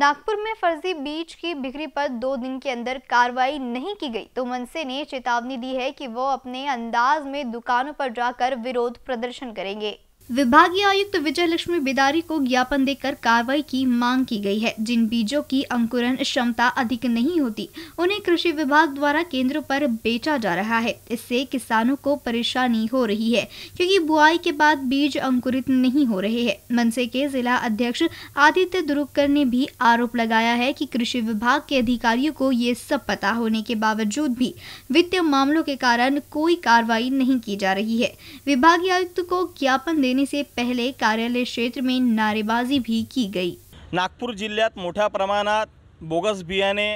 नागपुर में फर्जी बीज की बिक्री पर दो दिन के अंदर कार्रवाई नहीं की गई तो मनसे ने चेतावनी दी है कि वो अपने अंदाज में दुकानों पर जाकर विरोध प्रदर्शन करेंगे विभागीय आयुक्त विजय लक्ष्मी बेदारी को ज्ञापन देकर कार्रवाई की मांग की गई है जिन बीजों की अंकुरण क्षमता अधिक नहीं होती उन्हें कृषि विभाग द्वारा केंद्रों पर बेचा जा रहा है इससे किसानों को परेशानी हो रही है क्योंकि बुआई के बाद बीज अंकुरित नहीं हो रहे हैं मनसे के जिला अध्यक्ष आदित्य दुरुकर ने भी आरोप लगाया है की कृषि विभाग के अधिकारियों को ये सब पता होने के बावजूद भी वित्तीय मामलों के कारण कोई कार्रवाई नहीं की जा रही है विभागीय आयुक्त को ज्ञापन देने करने से पहले कार्यालय क्षेत्र में नारेबाजी भी की गई नागपूर जिल्ह्यात मोठ्या प्रमाणात बोगस बियाणे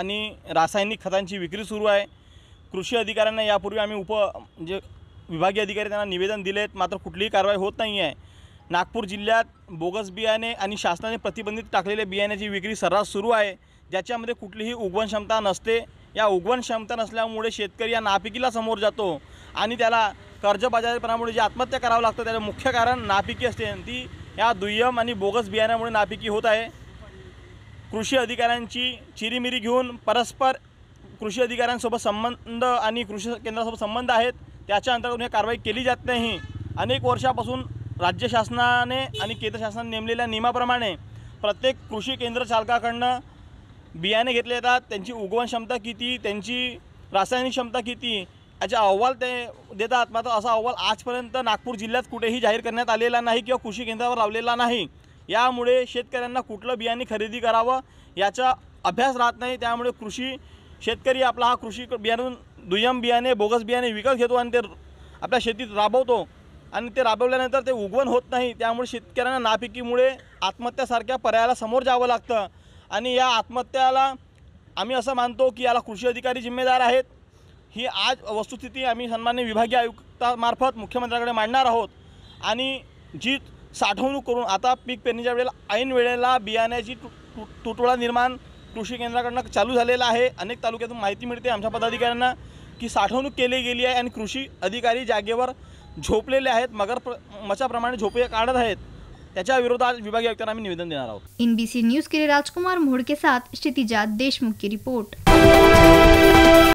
आणि रासायनिक खतांची विक्री सुरू आहे कृषी अधिकाऱ्यांना यापूर्वी आम्ही उप म्हणजे विभागीय अधिकारी त्यांना निवेदन दिलेत मात्र कुठलीही कारवाई होत नाही आहे नागपूर जिल्ह्यात बोगस बियाणे आणि शासनाने प्रतिबंधित टाकलेल्या बियाण्याची विक्री सर्रास सुरू आहे ज्याच्यामध्ये कुठलीही उगवण क्षमता नसते या उगवण क्षमता नसल्यामुळे शेतकरी या नापिकीला समोर जातो आणि त्याला कर्जबाजारीपणामुळे जी आत्महत्या करावं लागतं त्याचं मुख्य कारण नापिकी असते ती या दुय्यम आणि बोगस बियाण्यामुळे नापिकी होत आहे कृषी अधिकाऱ्यांची चिरीमिरी घेऊन परस्पर कृषी अधिकाऱ्यांसोबत संबंध आणि कृषी केंद्रासोबत संबंध आहेत त्याच्या अंतर्गत हे म्हणजे कारवाई केली जात नाही अनेक वर्षापासून राज्य शासनाने आणि केंद्र शासनाने नेमलेल्या नियमाप्रमाणे प्रत्येक कृषी केंद्र चालकाकडनं बियाणे घेतले जातात त्यांची उगवण क्षमता किती त्यांची रासायनिक क्षमता किती याचा अहवाल ते देतात मात्र असा अहवाल आजपर्यंत नागपूर जिल्ह्यात कुठेही जाहीर करण्यात आलेला नाही किंवा कृषी केंद्रावर लावलेला नाही यामुळे शेतकऱ्यांना कुठलं बियाणे खरेदी करावं याचा अभ्यास राहत नाही त्यामुळे कृषी शेतकरी आपला हा कृषी बियाणून दुय्यम बियाणे बोगस बियाणे विकत घेतो आणि ते आपल्या शेतीत राबवतो आणि ते राबवल्यानंतर ते उगवण होत नाही त्यामुळे शेतकऱ्यांना नापिकीमुळे आत्महत्यासारख्या पर्यायाला समोर जावं लागतं आणि या आत्महत्याला आम्ही असं मानतो की याला कृषी अधिकारी जिम्मेदार आहेत ही आज वस्तुस्थिती आम्ही सन्मान्य विभागीय आयुक्तामार्फत मुख्यमंत्र्यांकडे मांडणार आहोत आणि जी साठवणूक करून आता पीक पेरणीच्या वेळेला ऐन वेळेला बियाण्याची तु तुटवडा निर्माण कृषी केंद्राकडनं चालू झालेला आहे अनेक तालुक्यातून माहिती मिळते आमच्या पदाधिकाऱ्यांना की साठवणूक केली गेली आहे आणि कृषी अधिकारी जागेवर झोपलेले आहेत मगर प्र मचाप्रमाणे झोपे काढत आहेत त्याच्या विरोधात विभागीय आयुक्तांना आम्ही निवेदन देणार आहोत सी न्यूज केले राजकुमार मोडके साथ क्षितिजा देशमुख की रिपोर्ट